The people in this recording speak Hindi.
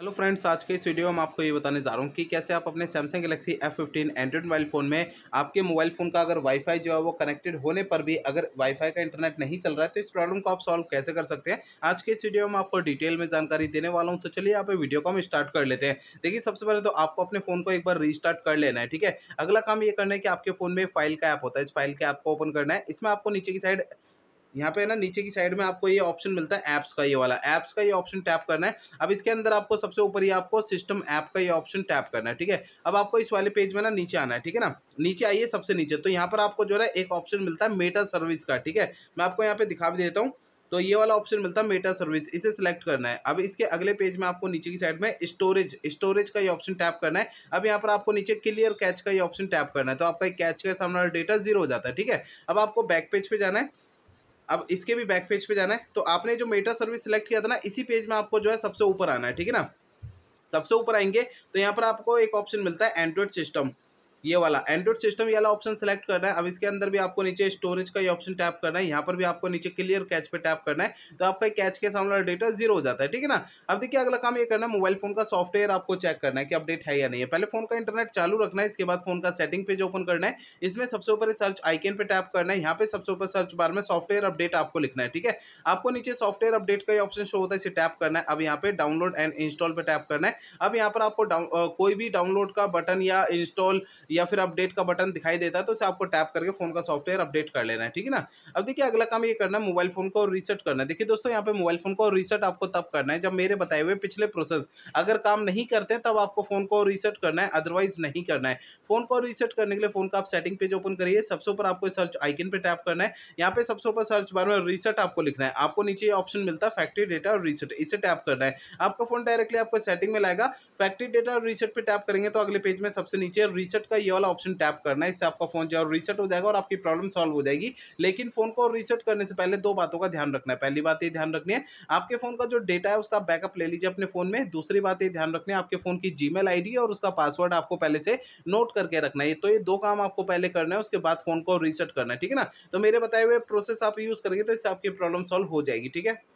हेलो फ्रेंड्स आज के इस वीडियो में आपको ये बताने जा रहा हूँ कि कैसे आप अपने Samsung galaxy F fifteen android mobile phone में आपके मोबाइल फ़ोन का अगर वाईफाई जो है वो कनेक्टेड होने पर भी अगर वाईफाई का इंटरनेट नहीं चल रहा है तो इस प्रॉब्लम को आप सॉल्व कैसे कर सकते हैं आज के इस वीडियो में आपको डिटेल में जानकारी देने वाला हूँ तो चलिए आप वीडियो को हम स्टार्ट कर लेते हैं देखिए सबसे पहले तो आपको अपने फ़ोन को एक बार रिस्टार्ट कर लेना है ठीक है अगला काम ये करना है कि आपके फ़ोन में फाइल का ऐप होता है इस फाइल के ऐप को ओपन करना है इसमें आपको नीचे की साइड यहाँ पे है ना नीचे की साइड में आपको ये ऑप्शन मिलता है ऐप्स का ये वाला एप्स का ये ऑप्शन टैप करना है अब इसके अंदर आपको सबसे ऊपर ही आपको सिस्टम ऐप का ये ऑप्शन टैप करना है ठीक है अब आपको इस वाले पेज में ना नीचे आना है ठीक है ना नीचे आइए सबसे नीचे तो यहाँ पर आपको जो है एक ऑप्शन मिलता है मेटा सर्विस का ठीक है मैं आपको यहाँ पे दिखा भी देता हूँ तो ये वाला ऑप्शन मिलता है मेटा सर्विस इसे सिलेक्ट करना है अब इसके अगले पेज में आपको नीचे की साइड में स्टोरेज स्टोरेज का ये ऑप्शन टैप करना है अब यहाँ पर आपको नीचे क्लियर कैच का ये ऑप्शन टैप करना है तो आपका कैच का सामने डेटा जीरो हो जाता है ठीक है अब आपको बैक पेज पे जाना है अब इसके भी बैक पेज पे जाना है तो आपने जो मेटा सर्विस सेलेक्ट किया था ना इसी पेज में आपको जो है सबसे ऊपर आना है ठीक है ना सबसे ऊपर आएंगे तो यहाँ पर आपको एक ऑप्शन मिलता है एंड्रॉइड सिस्टम ये वाला एंड्रॉइड सिस्टम ये वाला ऑप्शन सेलेक्ट करना है अब इसके अंदर भी आपको नीचे स्टोरेज का ये ऑप्शन टैप करना है यहाँ पर भी आपको नीचे क्लियर कैच पे टैप करना है तो आपका कैच के सामने वाला डेटा जीरो हो जाता है ठीक है ना अब देखिए अगला काम ये करना है मोबाइल फोन का सॉफ्टवेयर आपको चेक करना है कि अपडेट है या नहीं है पहले फोन का इंटरनेट चालू रखना है इसके बाद फोन का सेटिंग पेज ओपन करना है इसमें सबसे ऊपर सर्च आइकन पर टैप करना है यहाँ पे सबसे ऊपर सर्च बार में सॉफ्टवेयर अपडेट आपको लिखना है ठीक है आपको नीचे सॉफ्टवेयर अपडेट का ऑप्शन शो होता है इसे टैप करना है अब यहाँ पे डाउनलोड एंड इंस्टॉल पर टैप करना है अब यहाँ पर आपको कोई भी डाउनलोड का बटन या इंस्टॉल या फिर अपडेट का बटन दिखाई देता है तो उसे आपको टैप करके फोन का सॉफ्टवेयर अपडेट कर लेना है ठीक है ना अब देखिए अगला काम ये करना है मोबाइल फोन को रीसेट करना है देखिए दोस्तों यहाँ पे मोबाइल फोन को रीसेट आपको तब करना है जब मेरे बताए हुए पिछले प्रोसेस अगर काम नहीं करते तब आपको फोन को रीसेट करना है अदरवाइज नहीं करना है फोन को रीसेट करने के लिए फोन का आप सेटिंग पेज ओपन करिए सबसे ऊपर आपको सर्च आइकन पे टैप करना है यहाँ पे सबसे ऊपर सर्च बार में रीसेट आपको लिखना है आपको नीचे ऑप्शन मिलता है फैक्ट्री डेटा और रीसेट इसे टैप करना है आपका फोन डायरेक्टली आपको सेटिंग में लाएगा फैक्ट्री डेटा और रीसेट पर टैप करेंगे तो अगले पेज में सबसे नीचे रीसेट का है ये वाला ऑप्शन टैप करना है इससे आपका फ़ोन जो है रीसेट हो जाएगा और आपकी प्रॉब्लम सॉल्व हो जाएगी लेकिन फ़ोन को रीसेट करने से पहले दो बातों का ध्यान रखना है पहली बात ये ध्यान रखनी है आपके फ़ोन का जो डेटा है उसका बैकअप ले लीजिए अपने फ़ोन में दूसरी बात ये ध्यान रखना है आपके फ़ोन की जी मेल और उसका पासवर्ड आपको पहले से नोट करके रखना है तो ये दो काम आपको पहले करना है उसके बाद फ़ोन को रीसेट करना है ठीक है ना तो मेरे बताए हुए प्रोसेस आप यूज़ करेंगे तो इससे आपकी प्रॉब्लम सॉल्व हो जाएगी ठीक है